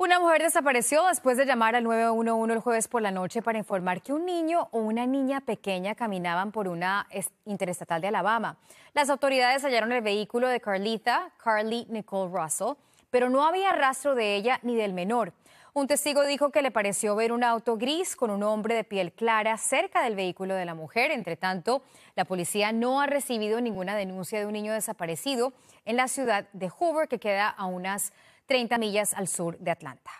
Una mujer desapareció después de llamar al 911 el jueves por la noche para informar que un niño o una niña pequeña caminaban por una interestatal de Alabama. Las autoridades hallaron el vehículo de Carlita, Carly Nicole Russell, pero no había rastro de ella ni del menor. Un testigo dijo que le pareció ver un auto gris con un hombre de piel clara cerca del vehículo de la mujer. Entre tanto, la policía no ha recibido ninguna denuncia de un niño desaparecido en la ciudad de Hoover, que queda a unas 30 millas al sur de Atlanta.